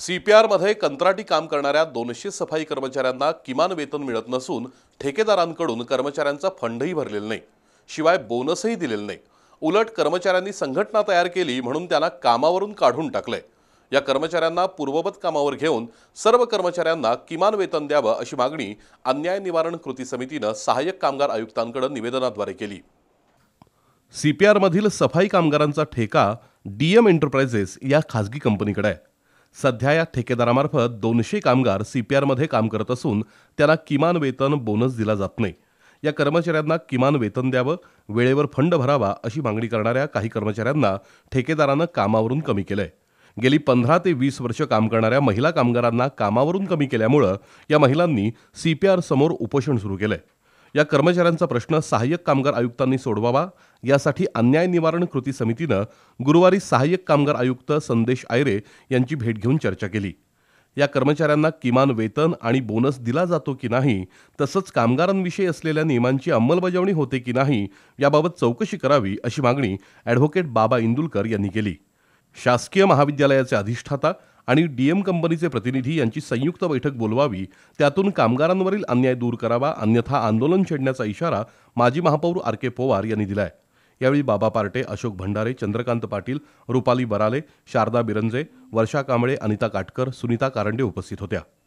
सीपीआरमध्ये कंत्राटी काम करणाऱ्या दोनशे सफाई कर्मचाऱ्यांना किमान वेतन मिळत नसून ठेकेदारांकडून कर्मचाऱ्यांचा फंडही भरलेला नाही शिवाय बोनसही दिलेला नाही उलट कर्मचाऱ्यांनी संघटना तयार केली म्हणून त्यांना कामावरून काढून टाकलंय या कर्मचाऱ्यांना पूर्ववत कामावर घेऊन सर्व कर्मचाऱ्यांना किमान वेतन द्यावं अशी मागणी अन्याय निवारण कृती समितीनं सहाय्यक कामगार आयुक्तांकडे निवेदनाद्वारे केली सीपीआरमधील सफाई कामगारांचा ठेका डीएम एंटरप्राइजेस या खासगी कंपनीकडे आहे सध्या या ठेकेदारामार्फत दोनशे कामगार सीपीआरमध्ये काम करत असून त्यांना किमान वेतन बोनस दिला जात नाही या कर्मचाऱ्यांना किमान वेतन द्यावं वेळेवर फंड भरावा अशी मागणी करणाऱ्या काही कर्मचाऱ्यांना ठेकेदारानं कामावरून कमी केलं आहे गेली पंधरा ते वीस वर्ष काम करणाऱ्या महिला कामगारांना कामावरून कमी केल्यामुळं या महिलांनी सीपीआर समोर उपोषण सुरू केलं आहे या कर्मचाऱ्यांचा प्रश्न सहाय्यक कामगार आयुक्तांनी सोडवावा यासाठी अन्याय निवारण कृती समितीनं गुरुवारी सहाय्यक कामगार आयुक्त संदेश आयरे यांची भेट घेऊन चर्चा केली या कर्मचाऱ्यांना किमान वेतन आणि बोनस दिला जातो की नाही तसंच कामगारांविषयी असलेल्या नियमांची अंमलबजावणी होते की नाही याबाबत चौकशी करावी अशी मागणी ॲडव्होकेट बाबा इंदुलकर यांनी केली शासकीय महाविद्यालयाचे अधिष्ठाता आणि डीएम कंपनीचे प्रतिनिधी यांची संयुक्त बैठक बोलवावी त्यातून कामगारांवरील अन्याय दूर करावा अन्यथा आंदोलन छेडण्याचा इशारा माजी महापौर आर के पवार यांनी दिलाय यावेळी बाबा पार्टे अशोक भंडारे चंद्रकांत पाटील रुपाली बराले शारदा बिरंजे वर्षा कांबळे अनिता काटकर सुनीता कारंडे उपस्थित होत्या